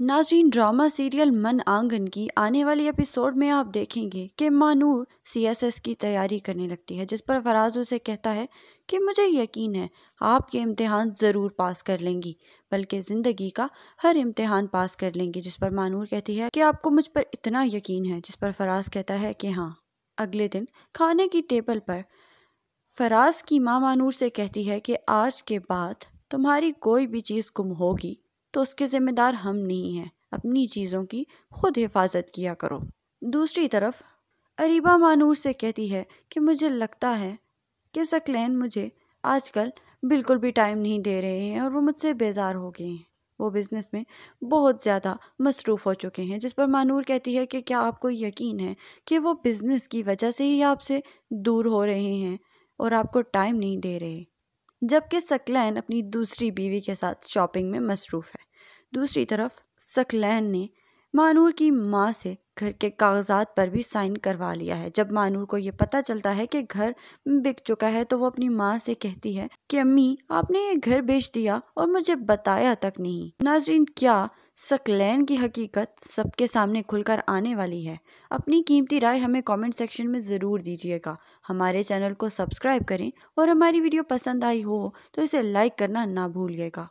नाजरीन drama serial मन आंगन की आने वाली एपिसोड में आप देखेंगे कि मानूर सीएसएस की तैयारी करने लगती है जिस पर फराज उसे कहता है कि मुझे यकीन है आपके इम्तहान ज़रूर पास कर लेंगी बल्कि ज़िंदगी का हर इम्तहान पास कर लेंगी जिस पर मानूर कहती है कि आपको मुझ पर इतना यकीन है जिस पर फराज कहता है कि हाँ अगले दिन खाने की टेबल पर फराज की माँ मानूर से कहती है कि आज के बाद तुम्हारी कोई भी चीज़ गुम होगी तो उसके ज़िम्मेदार हम नहीं हैं अपनी चीज़ों की खुद हिफाजत किया करो दूसरी तरफ अरीबा मानूर से कहती है कि मुझे लगता है कि सकलैन मुझे आजकल बिल्कुल भी टाइम नहीं दे रहे हैं और वो मुझसे बेजार हो गए हैं वो बिज़नेस में बहुत ज़्यादा मसरूफ़ हो चुके हैं जिस पर मानूर कहती है कि क्या आपको यकीन है कि वो बिज़नेस की वजह से ही आपसे दूर हो रहे हैं और आपको टाइम नहीं दे रहे जबकि सकलैन अपनी दूसरी बीवी के साथ शॉपिंग में मसरूफ़ है दूसरी तरफ सकलैन ने मानूर की माँ से घर के कागजात पर भी साइन करवा लिया है जब मानूर को ये पता चलता है कि घर बिक चुका है तो वो अपनी माँ से कहती है कि अम्मी आपने ये घर बेच दिया और मुझे बताया तक नहीं नाजरीन क्या सकलैन की हकीकत सबके सामने खुलकर आने वाली है अपनी कीमती राय हमें कमेंट सेक्शन में ज़रूर दीजिएगा हमारे चैनल को सब्सक्राइब करें और हमारी वीडियो पसंद आई हो तो इसे लाइक करना ना भूलिएगा